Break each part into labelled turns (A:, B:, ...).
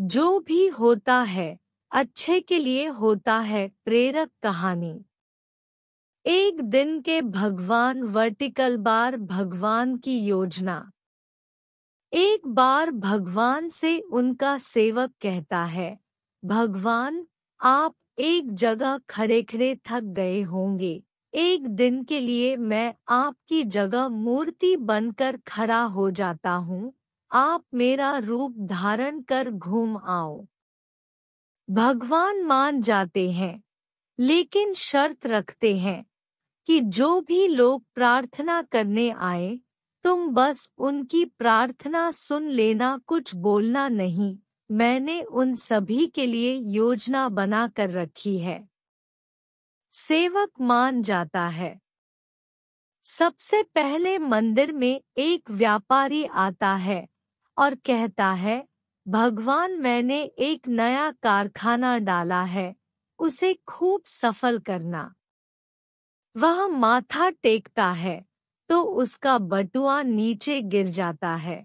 A: जो भी होता है अच्छे के लिए होता है प्रेरक कहानी एक दिन के भगवान वर्टिकल बार भगवान की योजना एक बार भगवान से उनका सेवक कहता है भगवान आप एक जगह खड़े खड़े थक गए होंगे एक दिन के लिए मैं आपकी जगह मूर्ति बनकर खड़ा हो जाता हूँ आप मेरा रूप धारण कर घूम आओ भगवान मान जाते हैं लेकिन शर्त रखते हैं कि जो भी लोग प्रार्थना करने आए तुम बस उनकी प्रार्थना सुन लेना कुछ बोलना नहीं मैंने उन सभी के लिए योजना बना कर रखी है सेवक मान जाता है सबसे पहले मंदिर में एक व्यापारी आता है और कहता है भगवान मैंने एक नया कारखाना डाला है उसे खूब सफल करना वह माथा टेकता है तो उसका बटुआ नीचे गिर जाता है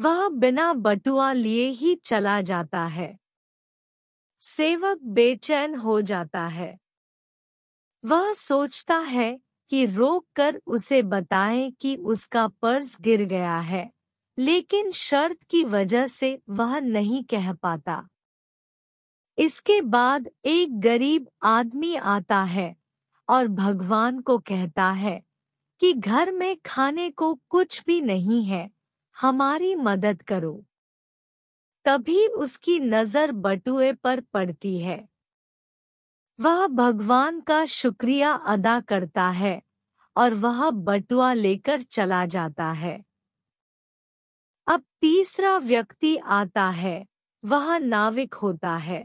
A: वह बिना बटुआ लिए ही चला जाता है सेवक बेचैन हो जाता है वह सोचता है कि रोक कर उसे बताएं कि उसका पर्स गिर गया है लेकिन शर्त की वजह से वह नहीं कह पाता इसके बाद एक गरीब आदमी आता है और भगवान को कहता है कि घर में खाने को कुछ भी नहीं है हमारी मदद करो तभी उसकी नजर बटुए पर पड़ती है वह भगवान का शुक्रिया अदा करता है और वह बटुआ लेकर चला जाता है अब तीसरा व्यक्ति आता है वह नाविक होता है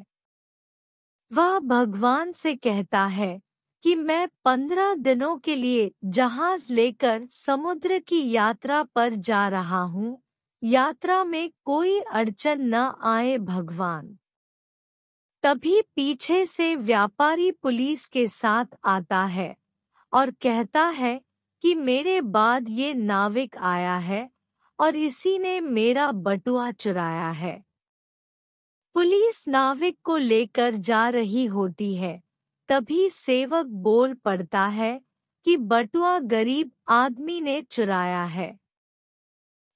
A: वह भगवान से कहता है कि मैं पंद्रह दिनों के लिए जहाज लेकर समुद्र की यात्रा पर जा रहा हूँ यात्रा में कोई अड़चन न आए भगवान तभी पीछे से व्यापारी पुलिस के साथ आता है और कहता है कि मेरे बाद ये नाविक आया है और इसी ने मेरा बटुआ चुराया है पुलिस नाविक को लेकर जा रही होती है तभी सेवक बोल पड़ता है कि बटुआ गरीब आदमी ने चुराया है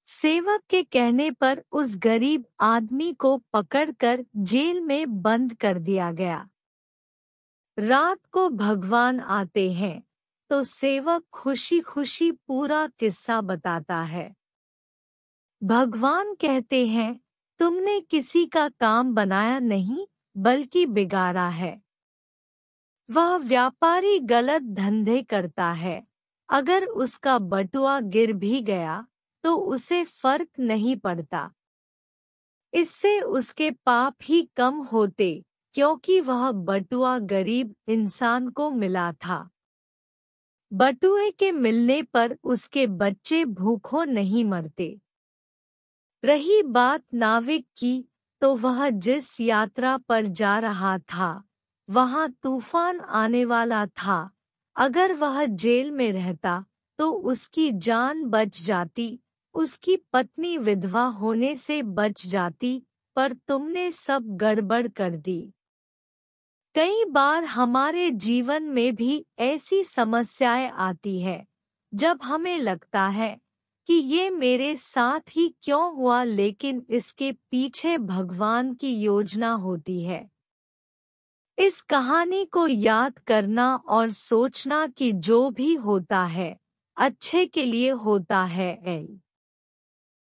A: सेवक के कहने पर उस गरीब आदमी को पकड़कर जेल में बंद कर दिया गया रात को भगवान आते हैं तो सेवक खुशी खुशी पूरा किस्सा बताता है भगवान कहते हैं तुमने किसी का काम बनाया नहीं बल्कि बिगाड़ा है वह व्यापारी गलत धंधे करता है अगर उसका बटुआ गिर भी गया तो उसे फर्क नहीं पड़ता इससे उसके पाप ही कम होते क्योंकि वह बटुआ गरीब इंसान को मिला था बटुए के मिलने पर उसके बच्चे भूखों नहीं मरते रही बात नाविक की तो वह जिस यात्रा पर जा रहा था वहां तूफान आने वाला था अगर वह जेल में रहता तो उसकी जान बच जाती उसकी पत्नी विधवा होने से बच जाती पर तुमने सब गड़बड़ कर दी कई बार हमारे जीवन में भी ऐसी समस्याएं आती है जब हमें लगता है कि ये मेरे साथ ही क्यों हुआ लेकिन इसके पीछे भगवान की योजना होती है इस कहानी को याद करना और सोचना कि जो भी होता है अच्छे के लिए होता है एल